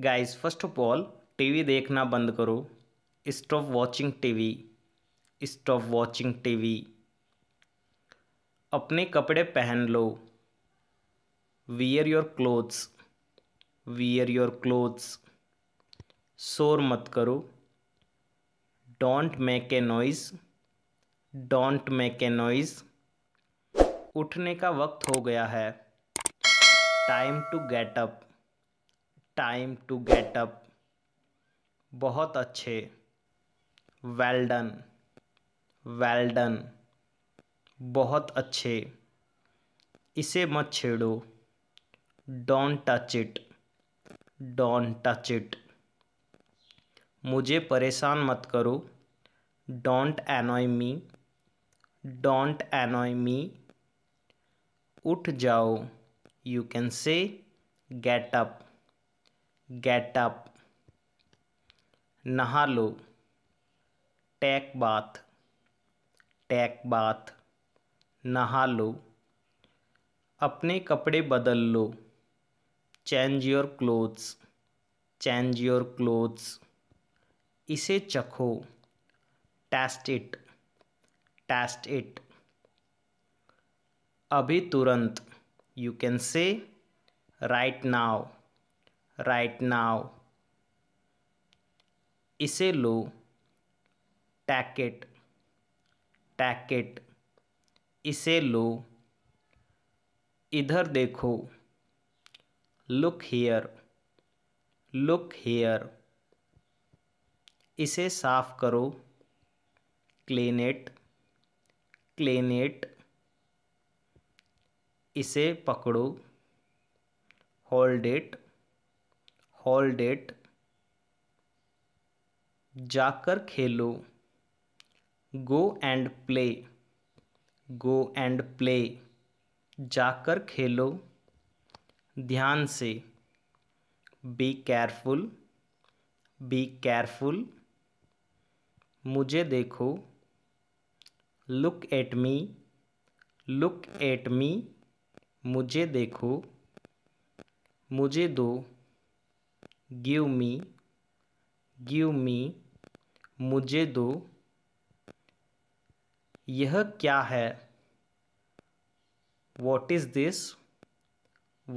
guys first of all TV देखना बंद करो stop watching TV stop watching TV अपने कपड़े पहन लो wear your clothes wear your clothes शोर मत करो don't make a noise don't make a noise उठने का वक्त हो गया है time to get up time to get up बहुत अच्छे वेल डन वेल डन बहुत अच्छे इसे मत छेड़ो don't touch it don't touch it मुझे परेशान मत करो don't annoy me don't annoy me उठ जाओ you can say get up get up नहा लो टैक बाथ टैक बाथ नहा लो अपने कपड़े बदल लो change your clothes change your clothes इसे चखो टेस्ट इट टेस्ट इट अभी तुरंत you can say right now right now इसे लो टैकेट टैकेट इसे लो इधर देखो लुक हियर लुक हियर इसे साफ करो क्लीनेट क्लीनेट इसे पकड़ो होल्ड इट हॉल डेट जाकर खेलो go and play go and play जाकर खेलो ध्यान से बी केयरफुल बी केयरफुल मुझे देखो look at me look at me मुझे देखो मुझे दो गिव मी गिव मी मुझे दो यह क्या है what is this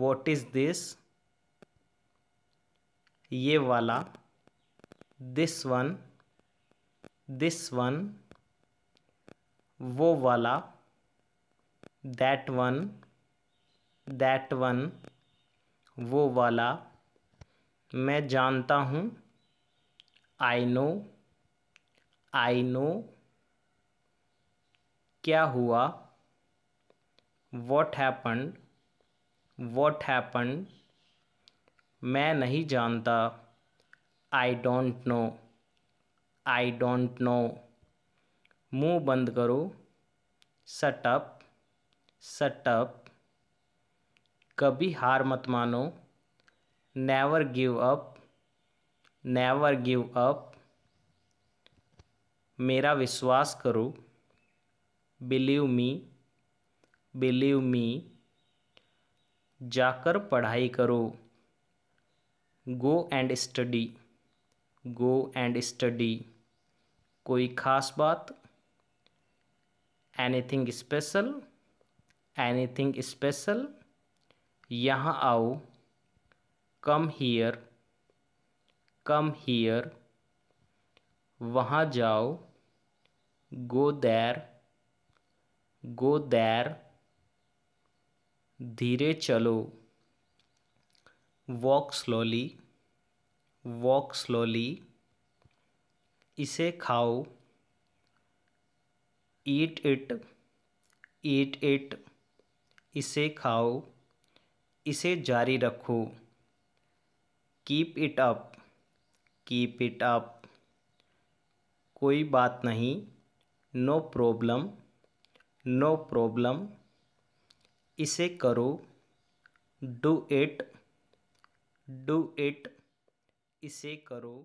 what is this ये वाला दिस वन दिस वन वो वाला दैट वन दैट वन वो वाला मैं जानता हूँ आई नो आई नो क्या हुआ वॉट हैपन वॉट हैपन मैं नहीं जानता I don't know I don't know मुंह बंद करो सटअप सटअप कभी हार मत मानो never give up never give up मेरा विश्वास करो बिलीव मी बिलीव मी जाकर पढ़ाई करो go and study go and study कोई खास बात anything special anything special यहाँ आओ कम हीयर कम हीयर वहाँ जाओ गो दैर गो दैर धीरे चलो वॉक स्लोली वॉक स्लोली इसे खाओ ईट इट ईट इट इसे खाओ इसे जारी रखो keep it up keep it up कोई बात नहीं नो प्रॉब्लम नो प्रॉब्लम इसे करो डू इट डू इट इसे करो